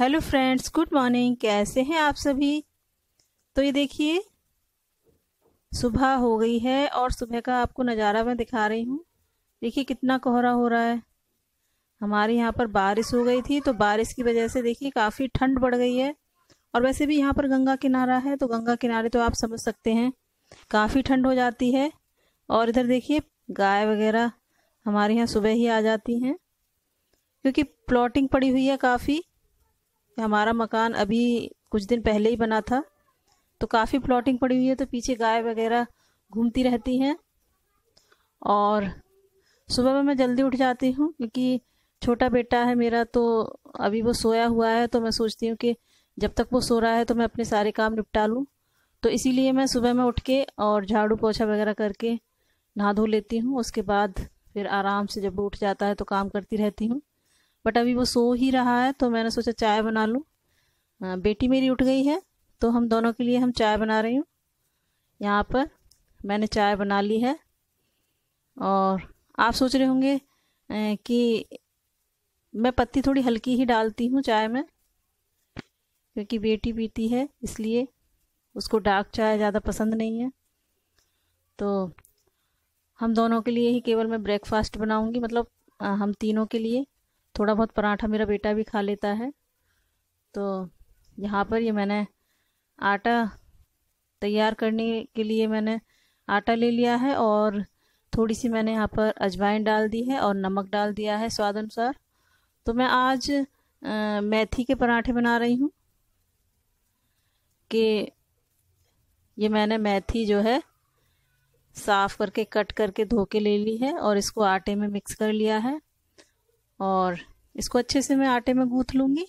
hello friends good morning कैसे हैं आप सभी तो ये देखिए सुबह हो गई है और सुबह का आपको नज़ारा मैं दिखा रही हूँ देखिए कितना कोहरा हो रहा है हमारे यहाँ पर बारिश हो गई थी तो बारिश की वजह से देखिए काफ़ी ठंड बढ़ गई है और वैसे भी यहाँ पर गंगा किनारा है तो गंगा किनारे तो आप समझ सकते हैं काफ़ी ठंड हो जाती है और इधर देखिए गाय वगैरह हमारे यहाँ सुबह ही आ जाती हैं क्योंकि प्लॉटिंग पड़ी हुई है काफ़ी हमारा मकान अभी कुछ दिन पहले ही बना था तो काफ़ी प्लॉटिंग पड़ी हुई है तो पीछे गाय वगैरह घूमती रहती हैं और सुबह में मैं जल्दी उठ जाती हूँ क्योंकि छोटा बेटा है मेरा तो अभी वो सोया हुआ है तो मैं सोचती हूँ कि जब तक वो सो रहा है तो मैं अपने सारे काम निपटा लूँ तो इसीलिए मैं सुबह में उठ के और झाड़ू पोछा वगैरह करके नहा धो लेती हूँ उसके बाद फिर आराम से जब वो उठ जाता है तो काम करती रहती हूँ बट अभी वो सो ही रहा है तो मैंने सोचा चाय बना लूँ बेटी मेरी उठ गई है तो हम दोनों के लिए हम चाय बना रही हूँ यहाँ पर मैंने चाय बना ली है और आप सोच रहे होंगे कि मैं पत्ती थोड़ी हल्की ही डालती हूँ चाय में क्योंकि बेटी पीती है इसलिए उसको डार्क चाय ज़्यादा पसंद नहीं है तो हम दोनों के लिए ही केवल मैं ब्रेकफास्ट बनाऊँगी मतलब हम तीनों के लिए थोड़ा बहुत पराठा मेरा बेटा भी खा लेता है तो यहाँ पर ये मैंने आटा तैयार करने के लिए मैंने आटा ले लिया है और थोड़ी सी मैंने यहाँ पर अजवाइन डाल दी है और नमक डाल दिया है स्वाद अनुसार तो मैं आज आ, मेथी के पराठे बना रही हूँ कि ये मैंने मेथी जो है साफ़ करके कट करके धो के ले ली है और इसको आटे में मिक्स कर लिया है और इसको अच्छे से मैं आटे में गूँथ लूँगी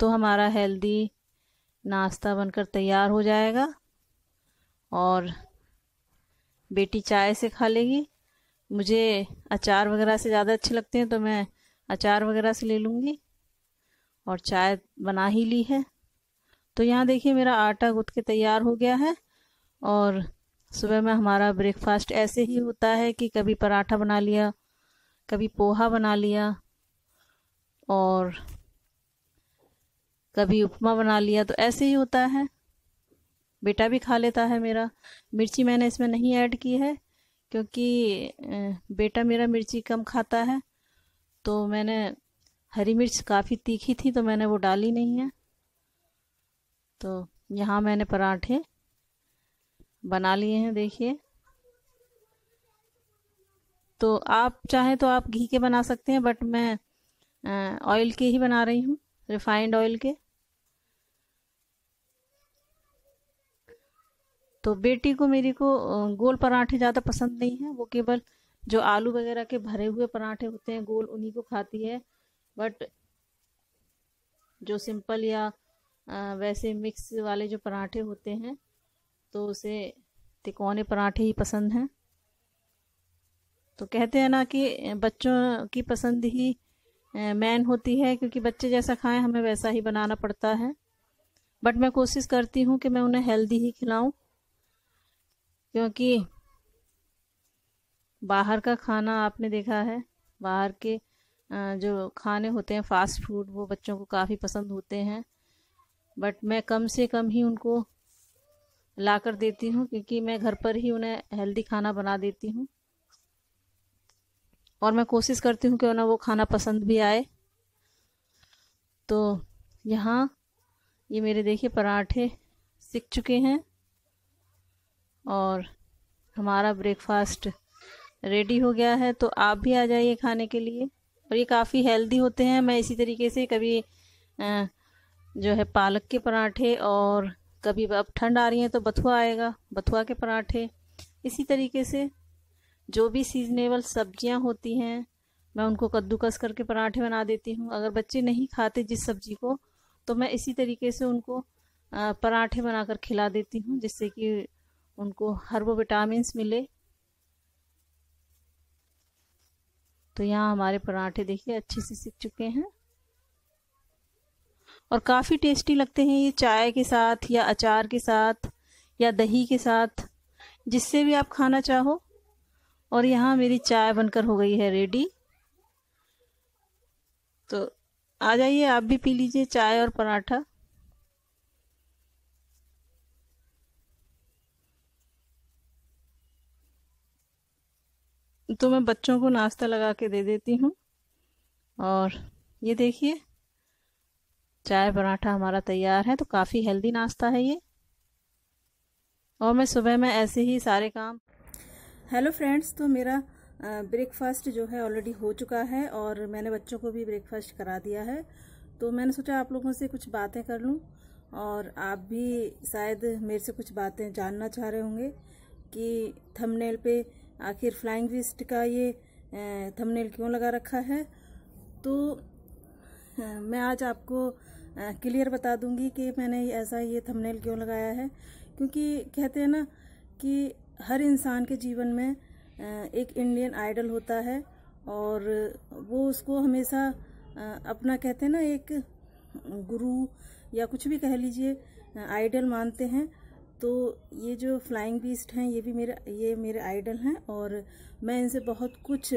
तो हमारा हेल्दी नाश्ता बनकर तैयार हो जाएगा और बेटी चाय से खा लेगी मुझे अचार वगैरह से ज़्यादा अच्छे लगते हैं तो मैं अचार वगैरह से ले लूँगी और चाय बना ही ली है तो यहाँ देखिए मेरा आटा गुथ के तैयार हो गया है और सुबह में हमारा ब्रेकफास्ट ऐसे ही होता है कि कभी पराठा बना लिया कभी पोहा बना लिया और कभी उपमा बना लिया तो ऐसे ही होता है बेटा भी खा लेता है मेरा मिर्ची मैंने इसमें नहीं ऐड की है क्योंकि बेटा मेरा मिर्ची कम खाता है तो मैंने हरी मिर्च काफ़ी तीखी थी तो मैंने वो डाली नहीं है तो यहाँ मैंने पराठे बना लिए हैं देखिए तो आप चाहें तो आप घी के बना सकते हैं बट मैं ऑयल के ही बना रही हूँ रिफाइंड ऑयल के तो बेटी को मेरी को गोल पराठे ज़्यादा पसंद नहीं है वो केवल जो आलू वगैरह के भरे हुए पराठे होते हैं गोल उन्हीं को खाती है बट जो सिंपल या वैसे मिक्स वाले जो पराठे होते हैं तो उसे तिकोने पराठे ही पसंद हैं तो कहते हैं ना कि बच्चों की पसंद ही मैन होती है क्योंकि बच्चे जैसा खाएं हमें वैसा ही बनाना पड़ता है बट मैं कोशिश करती हूँ कि मैं उन्हें हेल्दी ही खिलाऊं क्योंकि बाहर का खाना आपने देखा है बाहर के जो खाने होते हैं फास्ट फूड वो बच्चों को काफ़ी पसंद होते हैं बट मैं कम से कम ही उनको ला कर देती हूँ क्योंकि मैं घर पर ही उन्हें हेल्दी खाना बना देती हूँ और मैं कोशिश करती हूँ कि उन्हें वो खाना पसंद भी आए तो यहाँ ये मेरे देखिए पराठे सीख चुके हैं और हमारा ब्रेकफास्ट रेडी हो गया है तो आप भी आ जाइए खाने के लिए और ये काफ़ी हेल्दी होते हैं मैं इसी तरीके से कभी जो है पालक के पराठे और कभी अब ठंड आ रही है तो बथुआ आएगा बथुआ के पराठे इसी तरीके से जो भी सीजनेबल सब्जियां होती हैं मैं उनको कद्दूकस करके पराठे बना देती हूँ अगर बच्चे नहीं खाते जिस सब्जी को तो मैं इसी तरीके से उनको पराठे बनाकर खिला देती हूँ जिससे कि उनको हर वो विटामिन मिले तो यहाँ हमारे पराठे देखिए अच्छे से सीख चुके हैं और काफ़ी टेस्टी लगते हैं ये चाय के साथ या अचार के साथ या दही के साथ जिससे भी आप खाना चाहो और यहाँ मेरी चाय बनकर हो गई है रेडी तो आ जाइए आप भी पी लीजिए चाय और पराठा तो मैं बच्चों को नाश्ता लगा के दे देती हूँ और ये देखिए चाय पराठा हमारा तैयार है तो काफ़ी हेल्दी नाश्ता है ये और मैं सुबह में ऐसे ही सारे काम हेलो फ्रेंड्स तो मेरा ब्रेकफास्ट जो है ऑलरेडी हो चुका है और मैंने बच्चों को भी ब्रेकफास्ट करा दिया है तो मैंने सोचा आप लोगों से कुछ बातें कर लूँ और आप भी शायद मेरे से कुछ बातें जानना चाह रहे होंगे कि थंबनेल पे आखिर फ्लाइंग विस्ट का ये थंबनेल क्यों लगा रखा है तो मैं आज आपको क्लियर बता दूंगी कि मैंने ऐसा ये थमनेल क्यों लगाया है क्योंकि कहते हैं ना कि हर इंसान के जीवन में एक इंडियन आइडल होता है और वो उसको हमेशा अपना कहते हैं ना एक गुरु या कुछ भी कह लीजिए आइडल मानते हैं तो ये जो फ्लाइंग बीस्ट हैं ये भी मेरे ये मेरे आइडल हैं और मैं इनसे बहुत कुछ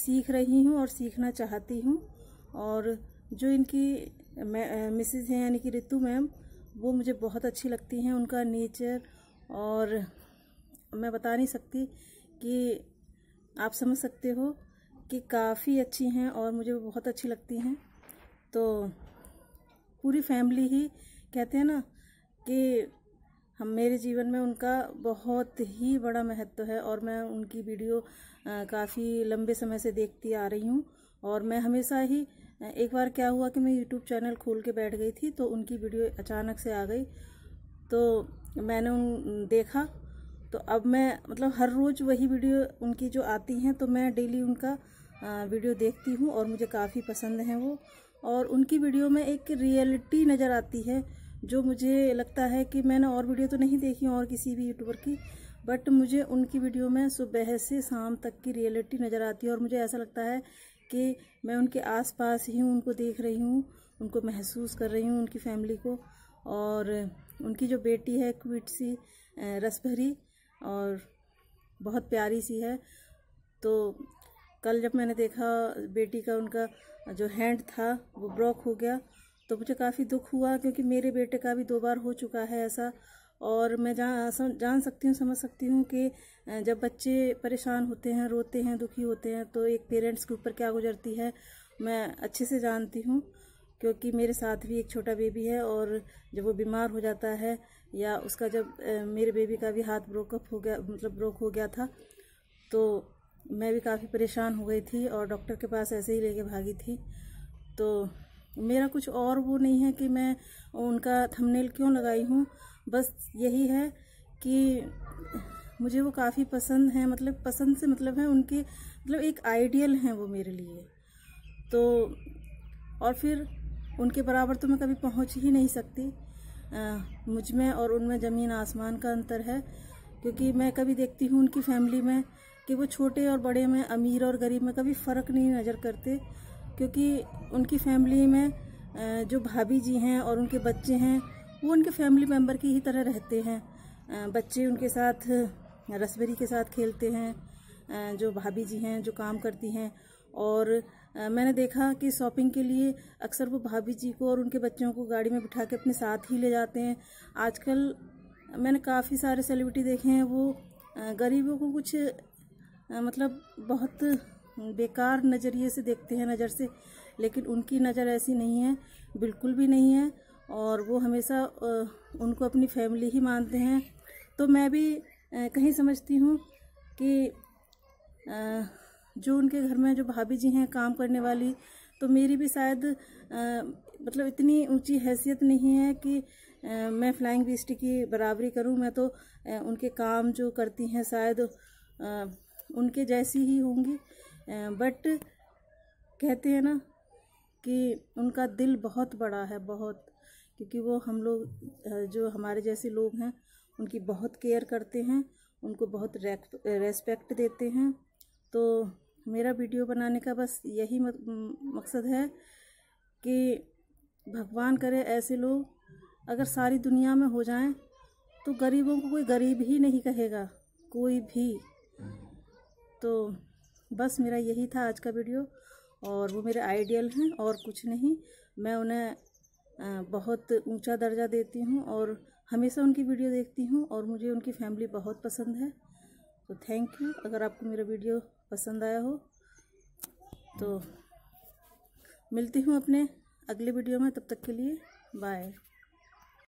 सीख रही हूँ और सीखना चाहती हूँ और जो इनकी मिसेज हैं यानी कि रितु मैम वो मुझे बहुत अच्छी लगती हैं उनका नेचर और मैं बता नहीं सकती कि आप समझ सकते हो कि काफ़ी अच्छी हैं और मुझे बहुत अच्छी लगती हैं तो पूरी फैमिली ही कहते हैं ना कि हम मेरे जीवन में उनका बहुत ही बड़ा महत्व है और मैं उनकी वीडियो काफ़ी लंबे समय से देखती आ रही हूँ और मैं हमेशा ही एक बार क्या हुआ कि मैं यूट्यूब चैनल खोल के बैठ गई थी तो उनकी वीडियो अचानक से आ गई तो मैंने उन देखा तो अब मैं मतलब हर रोज़ वही वीडियो उनकी जो आती हैं तो मैं डेली उनका वीडियो देखती हूँ और मुझे काफ़ी पसंद हैं वो और उनकी वीडियो में एक रियलिटी नज़र आती है जो मुझे लगता है कि मैंने और वीडियो तो नहीं देखी और किसी भी यूट्यूबर की बट मुझे उनकी वीडियो में सुबह से शाम तक की रियलिटी नज़र आती है और मुझे ऐसा लगता है कि मैं उनके आसपास ही उनको देख रही हूँ उनको महसूस कर रही हूँ उनकी फैमिली को और उनकी जो बेटी है क्विट सी रसभरी और बहुत प्यारी सी है तो कल जब मैंने देखा बेटी का उनका जो हैंड था वो ब्रॉक हो गया तो मुझे काफ़ी दुख हुआ क्योंकि मेरे बेटे का भी दो बार हो चुका है ऐसा और मैं जान जान सकती हूँ समझ सकती हूँ कि जब बच्चे परेशान होते हैं रोते हैं दुखी होते हैं तो एक पेरेंट्स के ऊपर क्या गुजरती है मैं अच्छे से जानती हूँ क्योंकि मेरे साथ भी एक छोटा बेबी है और जब वो बीमार हो जाता है या उसका जब मेरे बेबी का भी हाथ ब्रोकअप हो गया मतलब ब्रोक हो गया था तो मैं भी काफ़ी परेशान हो गई थी और डॉक्टर के पास ऐसे ही लेके भागी थी तो मेरा कुछ और वो नहीं है कि मैं उनका थंबनेल क्यों लगाई हूँ बस यही है कि मुझे वो काफ़ी पसंद है मतलब पसंद से मतलब है उनके मतलब एक आइडियल हैं वो मेरे लिए तो और फिर उनके बराबर तो मैं कभी पहुँच ही नहीं सकती मुझ में और उनमें ज़मीन आसमान का अंतर है क्योंकि मैं कभी देखती हूँ उनकी फैमिली में कि वो छोटे और बड़े में अमीर और गरीब में कभी फ़र्क नहीं नज़र करते क्योंकि उनकी फैमिली में जो भाभी जी हैं और उनके बच्चे हैं वो उनके फैमिली मेम्बर की ही तरह रहते हैं बच्चे उनके साथ रसबेरी के साथ खेलते हैं जो भाभी जी हैं जो काम करती हैं और मैंने देखा कि शॉपिंग के लिए अक्सर वो भाभी जी को और उनके बच्चों को गाड़ी में बिठा के अपने साथ ही ले जाते हैं आजकल मैंने काफ़ी सारे सेलिब्रिटी देखे हैं वो गरीबों को कुछ मतलब बहुत बेकार नज़रिए से देखते हैं नज़र से लेकिन उनकी नज़र ऐसी नहीं है बिल्कुल भी नहीं है और वो हमेशा उनको अपनी फैमिली ही मानते हैं तो मैं भी कहीं समझती हूँ कि जो उनके घर में जो भाभी जी हैं काम करने वाली तो मेरी भी शायद मतलब इतनी ऊंची हैसियत नहीं है कि आ, मैं फ्लाइंग बीस्ट की बराबरी करूं मैं तो आ, उनके काम जो करती हैं शायद उनके जैसी ही होंगी बट कहते हैं ना कि उनका दिल बहुत बड़ा है बहुत क्योंकि वो हम लोग जो हमारे जैसे लोग हैं उनकी बहुत केयर करते हैं उनको बहुत रेस्पेक्ट देते हैं तो मेरा वीडियो बनाने का बस यही मकसद है कि भगवान करे ऐसे लोग अगर सारी दुनिया में हो जाएं तो गरीबों को कोई गरीब ही नहीं कहेगा कोई भी तो बस मेरा यही था आज का वीडियो और वो मेरे आइडियल हैं और कुछ नहीं मैं उन्हें बहुत ऊंचा दर्जा देती हूँ और हमेशा उनकी वीडियो देखती हूँ और मुझे उनकी फैमिली बहुत पसंद है तो थैंक यू अगर आपको मेरा वीडियो पसंद आया हो तो मिलती हूँ अपने अगले वीडियो में तब तक के लिए बाय